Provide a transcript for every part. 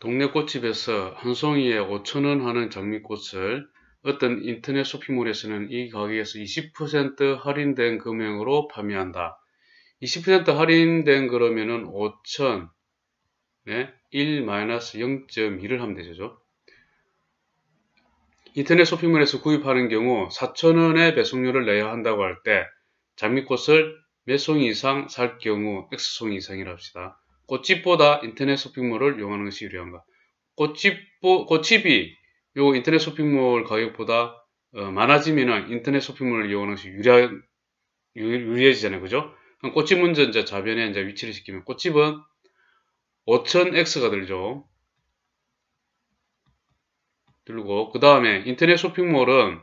동네 꽃집에서 한 송이에 5천원 하는 장미꽃을 어떤 인터넷 쇼핑몰에서는 이 가격에서 20% 할인된 금액으로 판매한다. 20% 할인된 그러면은 5천 네? 1 0 1을 하면 되죠. 인터넷 쇼핑몰에서 구입하는 경우 4천원의 배송료를 내야 한다고 할 때 장미꽃을 몇 송이 이상 살 경우 X송이 이상이라 합시다. 꽃집보다 인터넷 쇼핑몰을 이용하는 것이 유리한가? 꽃집보, 꽃집이 요 인터넷 쇼핑몰 가격보다 어, 많아지면 인터넷 쇼핑몰을 이용하는 것이 유리 유리해지잖아요. 그죠? 그럼 꽃집 문제 이제 좌변에 이제 위치를 시키면 꽃집은 5000X가 들죠. 들고, 그 다음에 인터넷 쇼핑몰은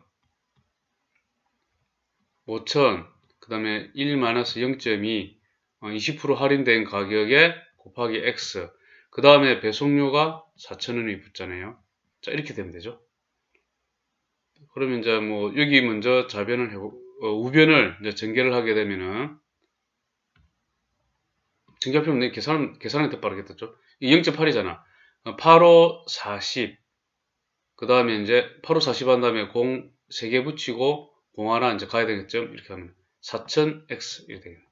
5000, 그 다음에 1-0.2, 20% 어, 할인된 가격에 곱하기 x 그 다음에 배송료가 4,000원이 붙잖아요. 자 이렇게 되면 되죠. 그러면 이제 뭐 여기 먼저 자변을 해보, 어, 우변을 이제 전개를 하게 되면은 증가표면 계산 계산이 더 빠르겠죠. 이 0.8이잖아. 8호 40. 그 다음에 이제 8호 40 한 다음에 0 3개 붙이고 0 하나 이제 가야 되겠죠. 이렇게 하면 4000x 이렇게 되겠네.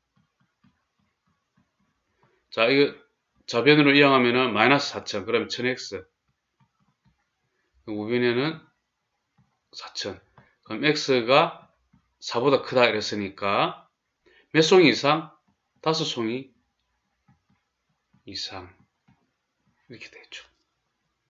자, 이거 좌변으로 이항하면은 마이너스 4천 그럼 1000x. 우변에는 4천 그럼 x가 4보다 크다 이랬으니까 몇 송이 이상? 다섯 송이 이상 이렇게 되죠.